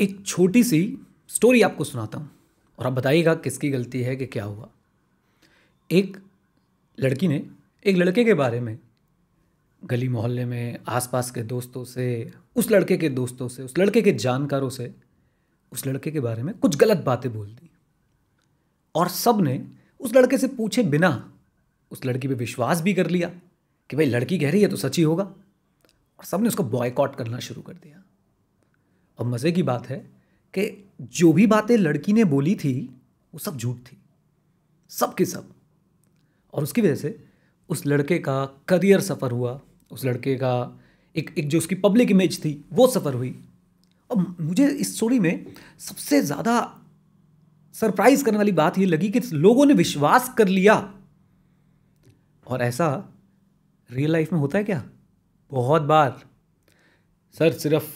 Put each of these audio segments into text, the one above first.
एक छोटी सी स्टोरी आपको सुनाता हूँ और आप बताइएगा किसकी गलती है कि क्या हुआ एक लड़की ने एक लड़के के बारे में गली मोहल्ले में आसपास के दोस्तों से उस लड़के के दोस्तों से उस लड़के के जानकारों से उस लड़के के बारे में कुछ गलत बातें बोल दी और सब ने उस लड़के से पूछे बिना उस लड़की पे विश्वास भी कर लिया कि भाई लड़की कह रही है तो सच ही होगा और सब ने उसको बॉयकॉट करना शुरू कर दिया अब मज़े की बात है कि जो भी बातें लड़की ने बोली थी वो सब झूठ थी सब के सब और उसकी वजह से उस लड़के का करियर सफ़र हुआ उस लड़के का एक एक जो उसकी पब्लिक इमेज थी वो सफ़र हुई और मुझे इस स्टोरी में सबसे ज़्यादा सरप्राइज़ करने वाली बात ये लगी कि लोगों ने विश्वास कर लिया और ऐसा रियल लाइफ में होता है क्या बहुत बार सर सिर्फ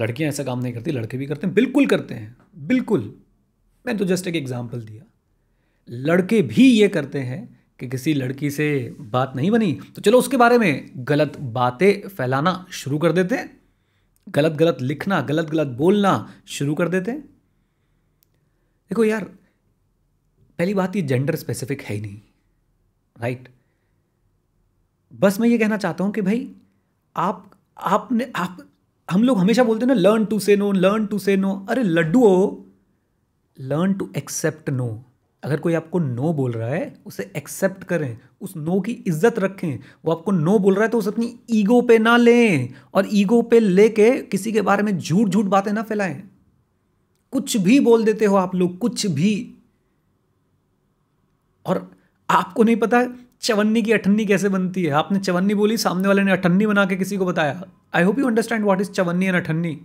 लड़कियां ऐसा काम नहीं करती लड़के भी करते हैं बिल्कुल करते हैं बिल्कुल मैंने तो जस्ट एक एग्ज़ाम्पल दिया लड़के भी ये करते हैं कि किसी लड़की से बात नहीं बनी तो चलो उसके बारे में गलत बातें फैलाना शुरू कर देते हैं गलत गलत लिखना गलत गलत बोलना शुरू कर देते हैं देखो यार पहली बात ये जेंडर स्पेसिफिक है ही नहीं राइट बस मैं ये कहना चाहता हूं कि भाई आप आपने आप हम लोग हमेशा बोलते हैं ना learn to say no learn to say no अरे लड्डू हो लर्न टू एक्सेप्ट नो अगर कोई आपको नो बोल रहा है उसे एक्सेप्ट करें उस नो की इज्जत रखें वो आपको नो बोल रहा है तो उसे अपनी ईगो पे ना लें और ईगो पे लेके किसी के बारे में झूठ झूठ बातें ना फैलाएं कुछ भी बोल देते हो आप लोग कुछ भी और आपको नहीं पता चवन्नी की अठन्नी कैसे बनती है आपने चवन्नी बोली सामने वाले ने अठन्नी बना के किसी को बताया I hope you understand what is चवन्नी एंड अठन्नी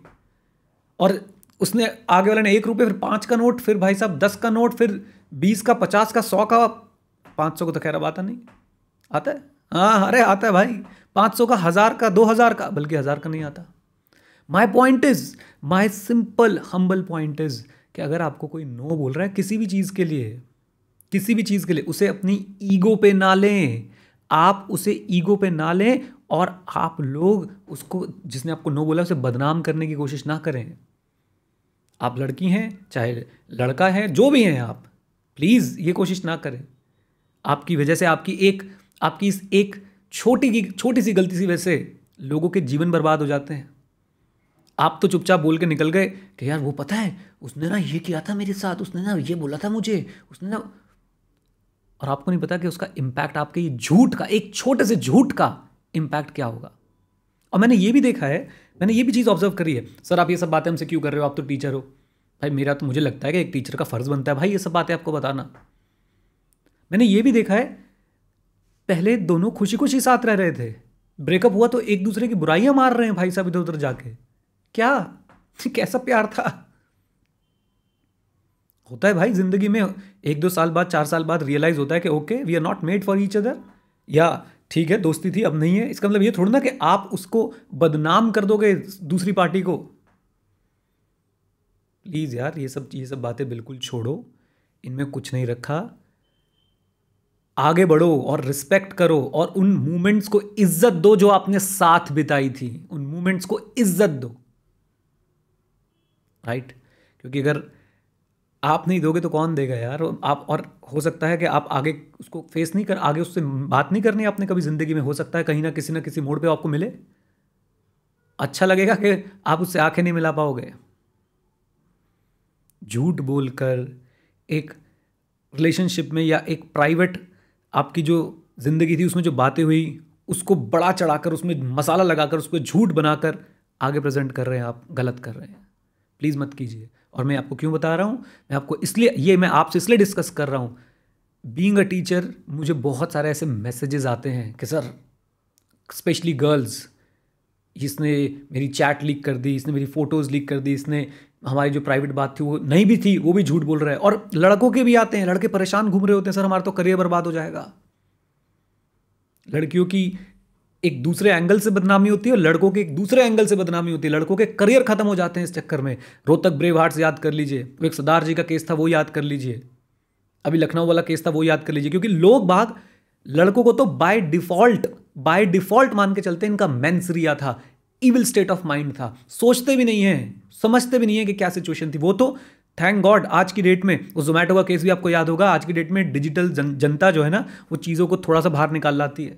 और उसने आगे वाले ने एक रुपये फिर पाँच का नोट फिर भाई साहब दस का नोट फिर बीस का पचास का सौ का पाँच सौ को तो खैर अब आता नहीं आता है हाँ, हाँ अरे आता है भाई पाँच सौ का हज़ार का दो हज़ार का बल्कि हज़ार का नहीं आता my point is my simple humble point is कि अगर आपको कोई नो बोल रहा है किसी भी चीज़ के लिए किसी भी चीज़ के लिए उसे अपनी ईगो पे ना लें आप उसे ईगो पे ना लें और आप लोग उसको जिसने आपको नो बोला उसे बदनाम करने की कोशिश ना करें आप लड़की हैं चाहे लड़का है जो भी हैं आप प्लीज़ ये कोशिश ना करें आपकी वजह से आपकी एक आपकी इस एक छोटी की छोटी सी गलती सी वजह से लोगों के जीवन बर्बाद हो जाते हैं आप तो चुपचाप बोल के निकल गए कि यार वो पता है उसने ना ये किया था मेरे साथ उसने ना ये बोला था मुझे उसने ना और आपको नहीं पता कि उसका इम्पैक्ट आपके ये झूठ का एक छोटे से झूठ का इम्पैक्ट क्या होगा और मैंने ये भी देखा है मैंने ये भी चीज़ ऑब्जर्व करी है सर आप ये सब बातें हमसे क्यों कर रहे हो आप तो टीचर हो भाई मेरा तो मुझे लगता है कि एक टीचर का फ़र्ज़ बनता है भाई ये सब बातें आपको बताना मैंने ये भी देखा है पहले दोनों खुशी खुशी साथ रह रहे थे ब्रेकअप हुआ तो एक दूसरे की बुराइयां मार रहे हैं भाई साहब इधर उधर जाके क्या कैसा प्यार था होता है भाई जिंदगी में एक दो साल बाद चार साल बाद रियलाइज होता है कि okay we are not made for each other या ठीक है दोस्ती थी अब नहीं है इसका मतलब ये थोड़ा ना कि आप उसको बदनाम कर दोगे दूसरी पार्टी को प्लीज़ यार ये सब ये सब बातें बिल्कुल छोड़ो इनमें कुछ नहीं रखा आगे बढ़ो और रिस्पेक्ट करो और उन मूवमेंट्स को इज्जत दो जो आपने साथ बिताई थी उन मूवमेंट्स को इज्जत दो राइट right? क्योंकि अगर आप नहीं दोगे तो कौन देगा यार आप और हो सकता है कि आप आगे उसको फेस नहीं कर आगे उससे बात नहीं करनी आपने कभी ज़िंदगी में हो सकता है कहीं ना किसी ना किसी मोड़ पे आपको मिले अच्छा लगेगा कि आप उससे आंखें नहीं मिला पाओगे झूठ बोलकर एक रिलेशनशिप में या एक प्राइवेट आपकी जो ज़िंदगी थी उसमें जो बातें हुई उसको बड़ा चढ़ाकर उसमें मसाला लगाकर उसको झूठ बनाकर आगे प्रेजेंट कर रहे हैं आप गलत कर रहे हैं प्लीज़ मत कीजिए और मैं आपको क्यों बता रहा हूँ मैं आपको इसलिए ये मैं आपसे इसलिए डिस्कस कर रहा हूँ बींग अ टीचर मुझे बहुत सारे ऐसे मैसेजेस आते हैं कि सर स्पेशली गर्ल्स इसने मेरी चैट लीक कर दी इसने मेरी फ़ोटोज़ लीक कर दी इसने हमारी जो प्राइवेट बात थी वो नहीं भी थी वो भी झूठ बोल रहा है और लड़कों के भी आते हैं लड़के परेशान घूम रहे होते हैं सर हमारा तो करियर बर्बाद हो जाएगा लड़कियों की एक दूसरे एंगल से बदनामी होती है और लड़कों के एक दूसरे एंगल से बदनामी होती है लड़कों के करियर खत्म हो जाते हैं इस चक्कर में रोहतक ब्रेव हार्ट याद कर लीजिए वो एक सरदार जी का केस था वो याद कर लीजिए अभी लखनऊ वाला केस था वो याद कर लीजिए क्योंकि लोग बाग लड़कों को तो बाय डिफॉल्ट बाय डिफॉल्ट मान के चलते इनका मैंसरिया था इविल स्टेट ऑफ माइंड था सोचते भी नहीं है समझते भी नहीं है कि क्या सिचुएशन थी वो तो थैंक गॉड आज की डेट में उस जोमेटो का केस भी आपको याद होगा आज की डेट में डिजिटल जन, जनता जो है ना वो चीज़ों को थोड़ा सा बाहर निकाल लाती है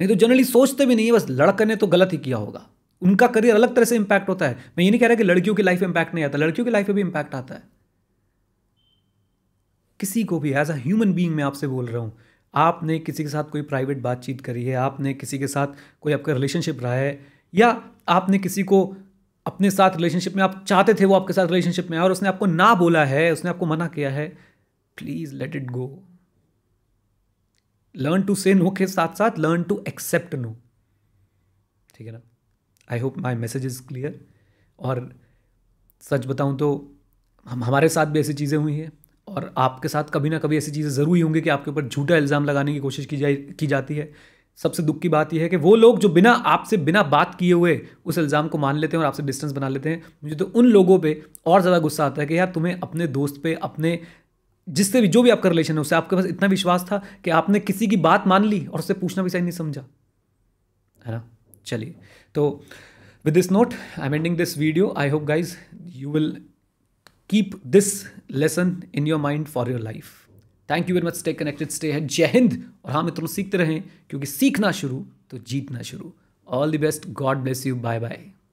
नहीं तो जनरली सोचते भी नहीं है बस लड़के ने तो गलत ही किया होगा उनका करियर अलग तरह से इंपैक्ट होता है मैं ये नहीं कह रहा कि लड़कियों की लाइफ में इंपैक्ट नहीं आता लड़कियों की लाइफ में भी इम्पैक्ट आता है किसी को भी एज अ ह्यूमन बींग मैं आपसे बोल रहा हूँ आपने किसी के साथ कोई प्राइवेट बातचीत करी है आपने किसी के साथ कोई आपका रिलेशनशिप रहा है या आपने किसी को अपने साथ रिलेशनशिप में आप चाहते थे वो आपके साथ रिलेशनशिप में और उसने आपको ना बोला है उसने आपको मना किया है please let it go learn to say no के साथ साथ लर्न टू एक्सेप्ट नो ठीक है ना I hope my message is clear और सच बताऊँ तो हम हमारे साथ भी ऐसी चीज़ें हुई हैं और आपके साथ कभी ना कभी ऐसी चीज़ें ज़रूरी होंगी कि आपके ऊपर झूठा इल्ज़ाम लगाने की कोशिश की जा की जाती है सबसे दुख की बात यह है कि वो लोग जो बिना आपसे बिना बात किए हुए उस इल्ज़ाम को मान लेते हैं और आपसे डिस्टेंस बना लेते हैं मुझे तो उन लोगों पे और ज़्यादा गुस्सा आता है कि यार तुम्हें अपने दोस्त पे अपने जिससे भी जो भी आपका रिलेशन है उससे आपके पास इतना विश्वास था कि आपने किसी की बात मान ली और उससे पूछना भी सही नहीं समझा है ना चलिए तो with this note I am ending this video I hope guys you will keep this lesson in your mind for your life thank you very much stay connected stay है जय हिंद और हाँ मित्रों सीखते रहें क्योंकि सीखना शुरू तो जीतना शुरू all the best God bless you bye bye